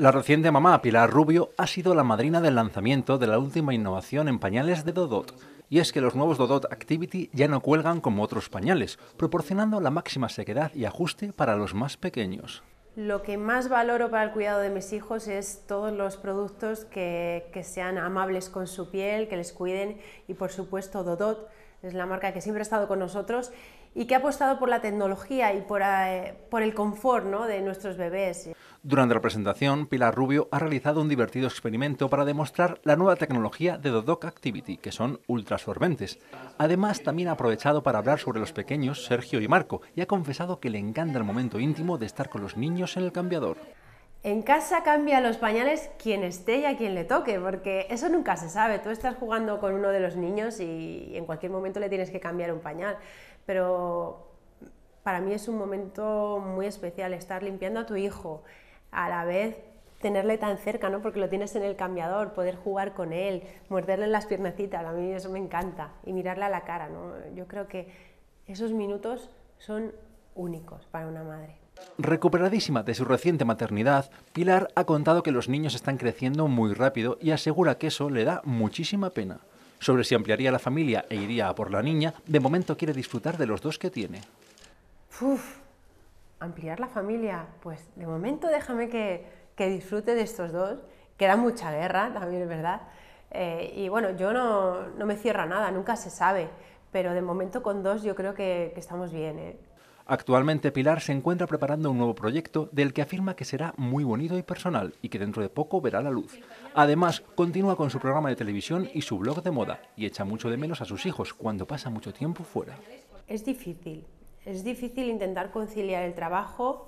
La reciente mamá Pilar Rubio ha sido la madrina del lanzamiento de la última innovación en pañales de Dodot. Y es que los nuevos Dodot Activity ya no cuelgan como otros pañales, proporcionando la máxima sequedad y ajuste para los más pequeños. Lo que más valoro para el cuidado de mis hijos es todos los productos que, sean amables con su piel, que les cuiden y por supuesto Dodot es la marca que siempre ha estado con nosotros y que ha apostado por la tecnología y por, eh, el confort de nuestros bebés. Durante la presentación, Pilar Rubio ha realizado un divertido experimento para demostrar la nueva tecnología de Dodoc Activity, que son ultrasorbentes. Además, también ha aprovechado para hablar sobre los pequeños Sergio y Marco y ha confesado que le encanta el momento íntimo de estar con los niños en el cambiador. En casa cambia los pañales quien esté y a quien le toque, porque eso nunca se sabe. Tú estás jugando con uno de los niños y en cualquier momento le tienes que cambiar un pañal. Pero para mí es un momento muy especial estar limpiando a tu hijo, a la vez tenerle tan cerca, ¿no? Porque lo tienes en el cambiador, poder jugar con él, morderle las piernecitas, a mí eso me encanta, y mirarle a la cara, Yo creo que esos minutos son únicos para una madre. Recuperadísima de su reciente maternidad, Pilar ha contado que los niños están creciendo muy rápido y asegura que eso le da muchísima pena. Sobre si ampliaría la familia e iría a por la niña, de momento quiere disfrutar de los dos que tiene ampliar la familia, pues de momento déjame que, disfrute de estos dos, que da mucha guerra, también es verdad. Eh, y bueno, yo no, me cierro nada, nunca se sabe, pero de momento con dos yo creo que, estamos bien. ¿eh? Actualmente Pilar se encuentra preparando un nuevo proyecto del que afirma que será muy bonito y personal y que dentro de poco verá la luz. Además, continúa con su programa de televisión y su blog de moda y echa mucho de menos a sus hijos cuando pasa mucho tiempo fuera. Es difícil, es difícil intentar conciliar el trabajo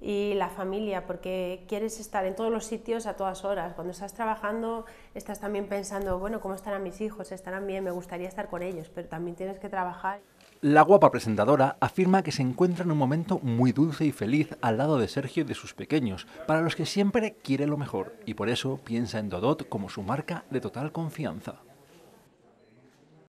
y la familia, porque quieres estar en todos los sitios a todas horas. Cuando estás trabajando, estás también pensando, bueno, ¿cómo estarán mis hijos? ¿Estarán bien? Me gustaría estar con ellos, pero también tienes que trabajar. La guapa presentadora afirma que se encuentra en un momento muy dulce y feliz al lado de Sergio y de sus pequeños, para los que siempre quiere lo mejor, y por eso piensa en Dodot como su marca de total confianza.